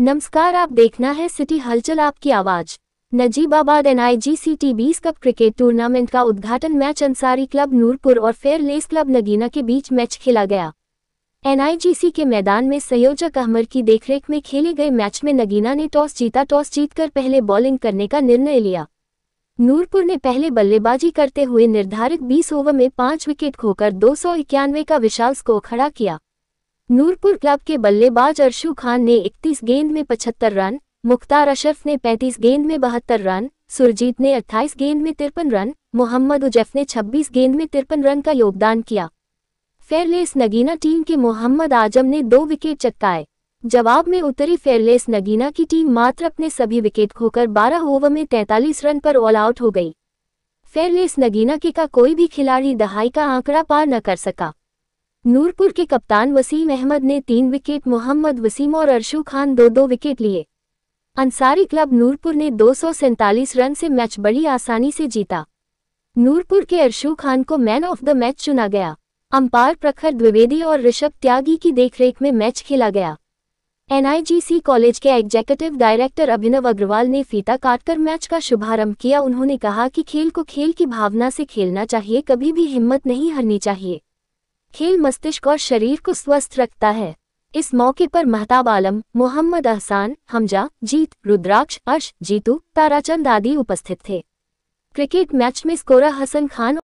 नमस्कार आप देखना है सिटी हलचल आपकी आवाज नजीबाबाद एनआईजी सिटी बीस कप क्रिकेट टूर्नामेंट का उद्घाटन मैच अंसारी क्लब नूरपुर और फेयर लेस क्लब नगीना के बीच मैच खेला गया एनआईजीसी के मैदान में संयोजक अहमर की देखरेख में खेले गए मैच में नगीना ने टॉस जीता टॉस जीतकर पहले बॉलिंग करने का निर्णय लिया नूरपुर ने पहले बल्लेबाजी करते हुए निर्धारित 20 ओवर में पांच विकेट खोकर दो का विशाल स्कोर खड़ा किया नूरपुर क्लब के बल्लेबाज अरशू खान ने 31 गेंद में 75 रन मुख्तार अशरफ ने 35 गेंद में बहत्तर रन सुरजीत ने 28 गेंद में तिरपन रन मोहम्मद उजैफ ने 26 गेंद में तिरपन रन का योगदान किया फेयरलेस नगीना टीम के मोहम्मद आजम ने दो विकेट चटकाए जवाब में उतरी फेयरलेस नगीना की टीम मात्र अपने सभी विकेट खोकर बारह ओवर में तैंतालीस रन पर ऑल आउट हो गई फेयरलेस नगीना के का कोई भी खिलाड़ी दहाई का आंकड़ा पार न कर सका नूरपुर के कप्तान वसीम अहमद ने तीन विकेट मोहम्मद वसीम और अरशू खान दो दो विकेट लिए अंसारी क्लब नूरपुर ने दो रन से मैच बड़ी आसानी से जीता नूरपुर के अर्शु खान को मैन ऑफ द मैच चुना गया अंपायर प्रखर द्विवेदी और ऋषभ त्यागी की देखरेख में मैच खेला गया एनआईजीसी कॉलेज के एग्जीक्यूटिव डायरेक्टर अभिनव अग्रवाल ने फीता काटकर मैच का शुभारंभ किया उन्होंने कहा कि खेल को खेल की भावना से खेलना चाहिए कभी भी हिम्मत नहीं हारनी चाहिए खेल मस्तिष्क और शरीर को स्वस्थ रखता है इस मौके पर महताब आलम मोहम्मद अहसान हमजा जीत रुद्राक्ष अर्श जीतू ताराचंद आदि उपस्थित थे क्रिकेट मैच में स्कोरर हसन खान